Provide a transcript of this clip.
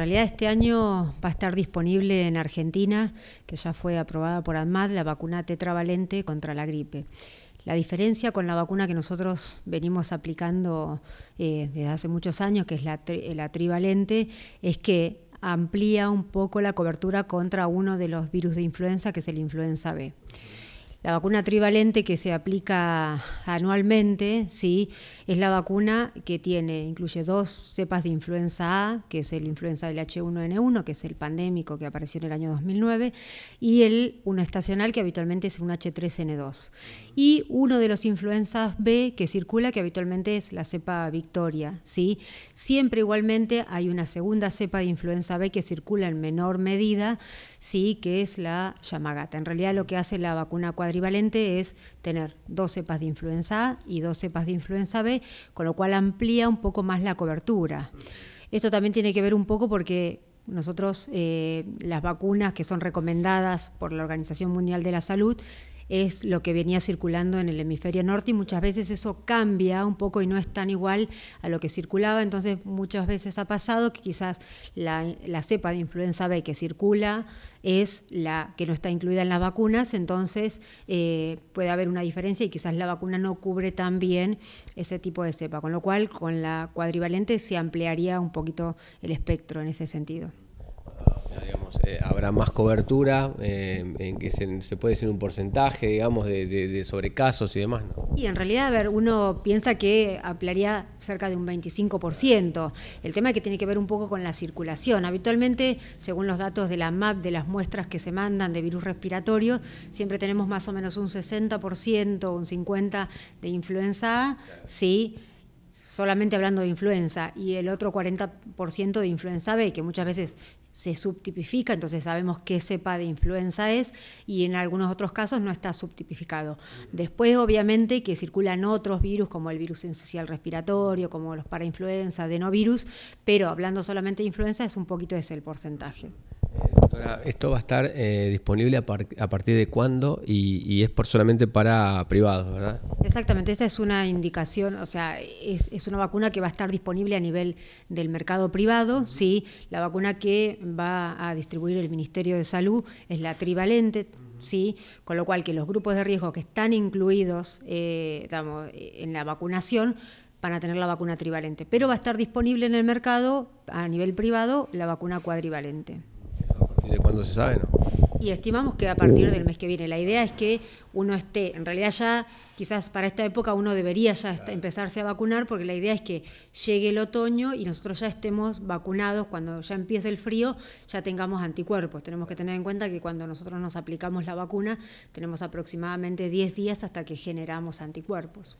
realidad este año va a estar disponible en Argentina, que ya fue aprobada por ANMAD, la vacuna tetravalente contra la gripe. La diferencia con la vacuna que nosotros venimos aplicando eh, desde hace muchos años, que es la, la trivalente, es que amplía un poco la cobertura contra uno de los virus de influenza, que es el influenza B. La vacuna trivalente que se aplica anualmente, sí, es la vacuna que tiene, incluye dos cepas de influenza A, que es el influenza del H1N1, que es el pandémico que apareció en el año 2009, y el uno estacional que habitualmente es un H3N2. Y uno de los influenzas B que circula, que habitualmente es la cepa Victoria, sí. Siempre igualmente hay una segunda cepa de influenza B que circula en menor medida, sí, que es la Yamagata. En realidad lo que hace la vacuna es tener dos cepas de influenza A y dos cepas de influenza B, con lo cual amplía un poco más la cobertura. Esto también tiene que ver un poco porque nosotros eh, las vacunas que son recomendadas por la Organización Mundial de la Salud es lo que venía circulando en el hemisferio norte y muchas veces eso cambia un poco y no es tan igual a lo que circulaba. Entonces muchas veces ha pasado que quizás la, cepa de influenza B que circula es la que no está incluida en las vacunas, entonces eh, puede haber una diferencia y quizás la vacuna no cubre tan bien ese tipo de cepa, con lo cual con la cuadrivalente se ampliaría un poquito el espectro en ese sentido. Eh, habrá más cobertura, eh, en que se, puede decir un porcentaje, digamos, de, sobrecasos y demás, ¿no? Y en realidad, a ver, uno piensa que ampliaría cerca de un 25%. El tema es que tiene que ver un poco con la circulación. Habitualmente, según los datos de la MAP, de las muestras que se mandan de virus respiratorios, siempre tenemos más o menos un 60%, un 50% de influenza A, sí solamente hablando de influenza, y el otro 40% de influenza B, que muchas veces se subtipifica, entonces sabemos qué cepa de influenza es y en algunos otros casos no está subtipificado. Después, obviamente, que circulan otros virus como el virus esencial respiratorio, como los para parainfluenza, adenovirus, pero hablando solamente de influenza es un poquito ese el porcentaje. ¿esto va a estar eh, disponible a, partir de cuándo? Y, es por solamente para privados, ¿verdad? Exactamente, esta es una indicación, o sea, es, una vacuna que va a estar disponible a nivel del mercado privado, ¿sí? La vacuna que va a distribuir el Ministerio de Salud es la trivalente, ¿sí? Con lo cual que los grupos de riesgo que están incluidos eh, en la vacunación van a tener la vacuna trivalente, pero va a estar disponible en el mercado a nivel privado la vacuna cuadrivalente de cuándo se sabe, Y estimamos que a partir del mes que viene. La idea es que uno esté, en realidad ya quizás para esta época uno debería ya empezarse a vacunar porque la idea es que llegue el otoño y nosotros ya estemos vacunados cuando ya empiece el frío, ya tengamos anticuerpos. Tenemos que tener en cuenta que cuando nosotros nos aplicamos la vacuna tenemos aproximadamente 10 días hasta que generamos anticuerpos.